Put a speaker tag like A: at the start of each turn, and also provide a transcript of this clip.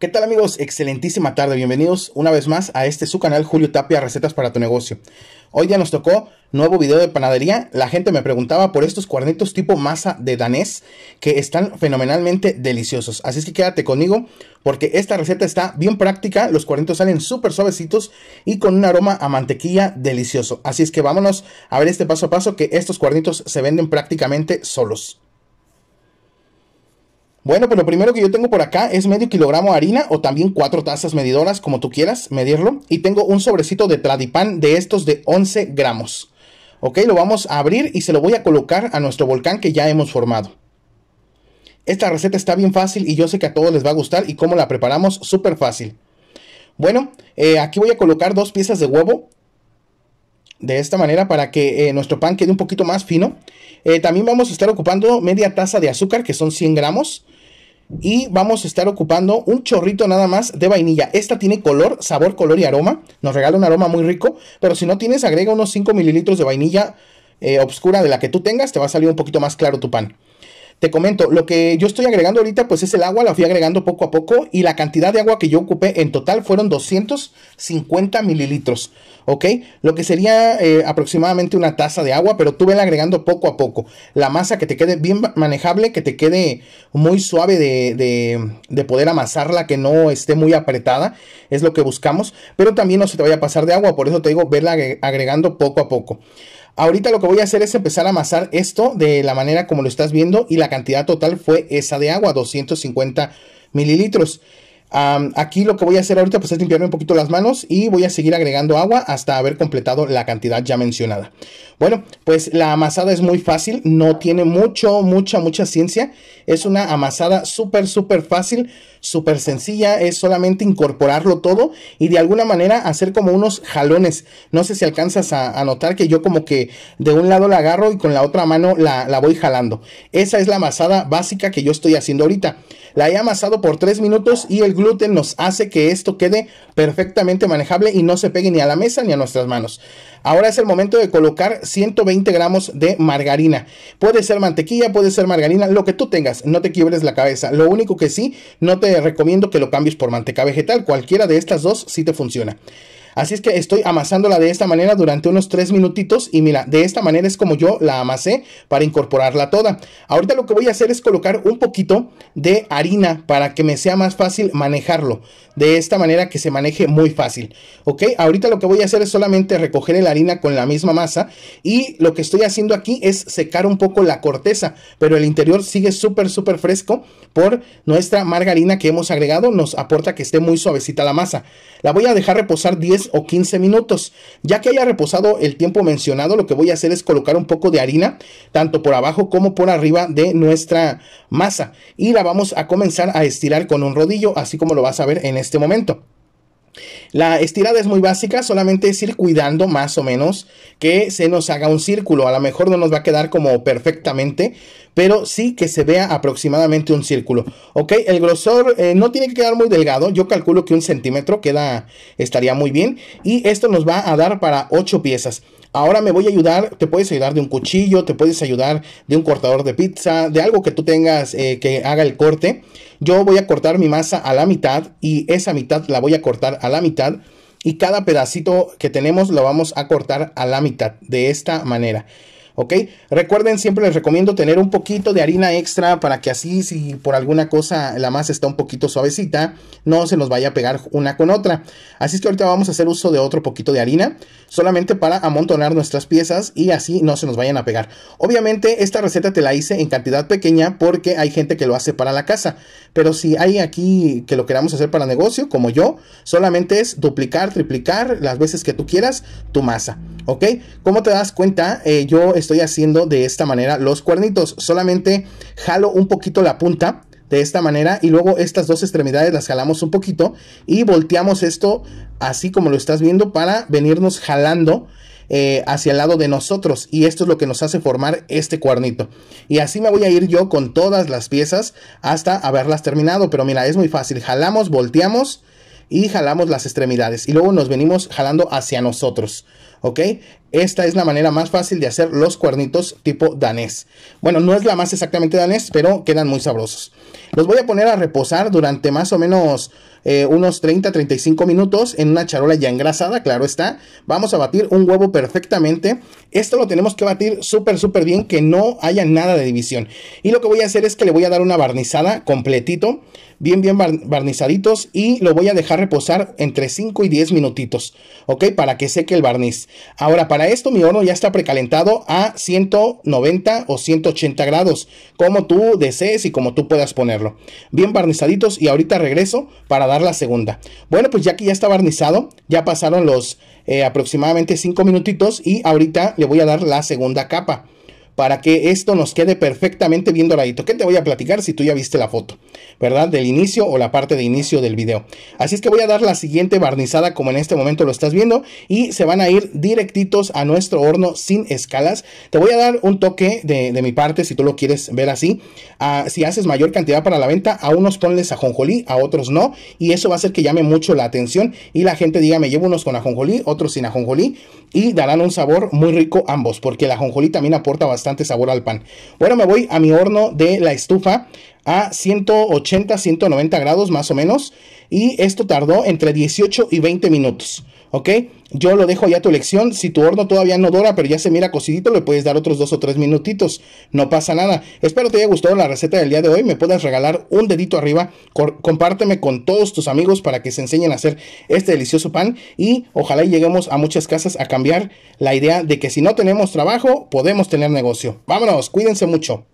A: ¿Qué tal amigos? Excelentísima tarde, bienvenidos una vez más a este su canal Julio Tapia Recetas para tu negocio. Hoy ya nos tocó nuevo video de panadería, la gente me preguntaba por estos cuernitos tipo masa de danés que están fenomenalmente deliciosos, así es que quédate conmigo porque esta receta está bien práctica, los cuernitos salen súper suavecitos y con un aroma a mantequilla delicioso, así es que vámonos a ver este paso a paso que estos cuernitos se venden prácticamente solos. Bueno, pues lo primero que yo tengo por acá es medio kilogramo de harina o también cuatro tazas medidoras, como tú quieras medirlo. Y tengo un sobrecito de tradipan de estos de 11 gramos. Ok, lo vamos a abrir y se lo voy a colocar a nuestro volcán que ya hemos formado. Esta receta está bien fácil y yo sé que a todos les va a gustar y cómo la preparamos súper fácil. Bueno, eh, aquí voy a colocar dos piezas de huevo de esta manera para que eh, nuestro pan quede un poquito más fino. Eh, también vamos a estar ocupando media taza de azúcar, que son 100 gramos. Y vamos a estar ocupando un chorrito nada más de vainilla. Esta tiene color, sabor, color y aroma. Nos regala un aroma muy rico. Pero si no tienes, agrega unos 5 mililitros de vainilla eh, obscura de la que tú tengas. Te va a salir un poquito más claro tu pan. Te comento, lo que yo estoy agregando ahorita pues es el agua, la fui agregando poco a poco y la cantidad de agua que yo ocupé en total fueron 250 mililitros, ¿ok? Lo que sería eh, aproximadamente una taza de agua, pero tú la agregando poco a poco. La masa que te quede bien manejable, que te quede muy suave de, de, de poder amasarla, que no esté muy apretada, es lo que buscamos, pero también no se te vaya a pasar de agua, por eso te digo, verla agregando poco a poco. Ahorita lo que voy a hacer es empezar a amasar esto de la manera como lo estás viendo y la cantidad total fue esa de agua, 250 mililitros. aquí lo que voy a hacer ahorita pues es limpiarme un poquito las manos y voy a seguir agregando agua hasta haber completado la cantidad ya mencionada. Bueno, pues la amasada es muy fácil, no tiene mucho, mucha, mucha ciencia. Es una amasada súper, súper fácil, súper sencilla. Es solamente incorporarlo todo y de alguna manera hacer como unos jalones. No sé si alcanzas a, notar que yo como que de un lado la agarro y con la otra mano la, la voy jalando. Esa es la amasada básica que yo estoy haciendo ahorita. La he amasado por 3 minutos y el gluten nos hace que esto quede perfectamente manejable y no se pegue ni a la mesa ni a nuestras manos. Ahora es el momento de colocar 120 gramos de margarina. Puede ser mantequilla, puede ser margarina, lo que tú tengas. No te quiebres la cabeza. Lo único que sí, no te recomiendo que lo cambies por manteca vegetal. Cualquiera de estas dos sí te funciona. Así es que estoy amasándola de esta manera durante unos 3 minutitos y mira, de esta manera es como yo la amasé para incorporarla toda. Ahorita lo que voy a hacer es colocar un poquito de harina para que me sea más fácil manejarlo. De esta manera que se maneje muy fácil. Ok, ahorita lo que voy a hacer es solamente recoger la harina con la misma masa y lo que estoy haciendo aquí es secar un poco la corteza, pero el interior sigue súper súper fresco por nuestra margarina que hemos agregado, nos aporta que esté muy suavecita la masa. La voy a dejar reposar 10 o 15 minutos. Ya que haya reposado el tiempo mencionado, lo que voy a hacer es colocar un poco de harina, tanto por abajo como por arriba de nuestra masa. Y la vamos a comenzar a estirar con un rodillo, así como lo vas a ver en este momento. La estirada es muy básica, solamente es ir cuidando más o menos que se nos haga un círculo. A lo mejor no nos va a quedar como perfectamente, pero sí que se vea aproximadamente un círculo. Ok, el grosor eh, no tiene que quedar muy delgado, yo calculo que un centímetro queda, estaría muy bien. Y esto nos va a dar para 8 piezas. Ahora me voy a ayudar, te puedes ayudar de un cuchillo, te puedes ayudar de un cortador de pizza, de algo que tú tengas eh, que haga el corte. Yo voy a cortar mi masa a la mitad y esa mitad la voy a cortar a la mitad y cada pedacito que tenemos lo vamos a cortar a la mitad de esta manera. ¿ok? Recuerden, siempre les recomiendo tener un poquito de harina extra para que así, si por alguna cosa la masa está un poquito suavecita, no se nos vaya a pegar una con otra. Así es que ahorita vamos a hacer uso de otro poquito de harina, solamente para amontonar nuestras piezas y así no se nos vayan a pegar. Obviamente, esta receta te la hice en cantidad pequeña porque hay gente que lo hace para la casa, pero si hay aquí que lo queramos hacer para negocio, como yo, solamente es duplicar, triplicar las veces que tú quieras tu masa. ¿ok? Como te das cuenta, eh, yo estoy haciendo de esta manera los cuernitos. Solamente jalo un poquito la punta de esta manera y luego estas dos extremidades las jalamos un poquito y volteamos esto así como lo estás viendo para venirnos jalando eh, hacia el lado de nosotros y esto es lo que nos hace formar este cuernito y así me voy a ir yo con todas las piezas hasta haberlas terminado pero mira es muy fácil jalamos volteamos y jalamos las extremidades y luego nos venimos jalando hacia nosotros. ¿ok? Esta es la manera más fácil de hacer los cuernitos tipo danés. Bueno, no es la más exactamente danés, pero quedan muy sabrosos. Los voy a poner a reposar durante más o menos eh, unos 30-35 minutos en una charola ya engrasada, claro está. Vamos a batir un huevo perfectamente. Esto lo tenemos que batir súper, súper bien, que no haya nada de división. Y lo que voy a hacer es que le voy a dar una barnizada completito, bien, bien barnizaditos, y lo voy a dejar reposar entre 5 y 10 minutitos, ¿ok? Para que seque el barniz. Ahora, para esto mi horno ya está precalentado a 190 o 180 grados, como tú desees y como tú puedas ponerlo. Bien barnizaditos y ahorita regreso para dar la segunda. Bueno, pues ya que ya está barnizado, ya pasaron los eh, aproximadamente cinco minutitos y ahorita le voy a dar la segunda capa para que esto nos quede perfectamente bien doradito. ¿Qué te voy a platicar si tú ya viste la foto? ¿Verdad? Del inicio o la parte de inicio del video. Así es que voy a dar la siguiente barnizada como en este momento lo estás viendo y se van a ir directitos a nuestro horno sin escalas. Te voy a dar un toque de, mi parte si tú lo quieres ver así. Ah, si haces mayor cantidad para la venta, a unos ponles ajonjolí, a otros no. Y eso va a hacer que llame mucho la atención y la gente diga, me llevo unos con ajonjolí, otros sin ajonjolí. Y darán un sabor muy rico ambos porque el ajonjolí también aporta bastante bastante sabor al pan. Bueno, me voy a mi horno de la estufa a 180, 190 grados más o menos. Y esto tardó entre 18 y 20 minutos. ¿ok? Yo lo dejo ya a tu elección. Si tu horno todavía no dora, pero ya se mira cocidito, le puedes dar otros dos o tres minutitos. No pasa nada. Espero te haya gustado la receta del día de hoy. Me puedes regalar un dedito arriba. Compárteme con todos tus amigos para que se enseñen a hacer este delicioso pan. Y ojalá lleguemos a muchas casas a cambiar la idea de que si no tenemos trabajo, podemos tener negocio. Vámonos, cuídense mucho.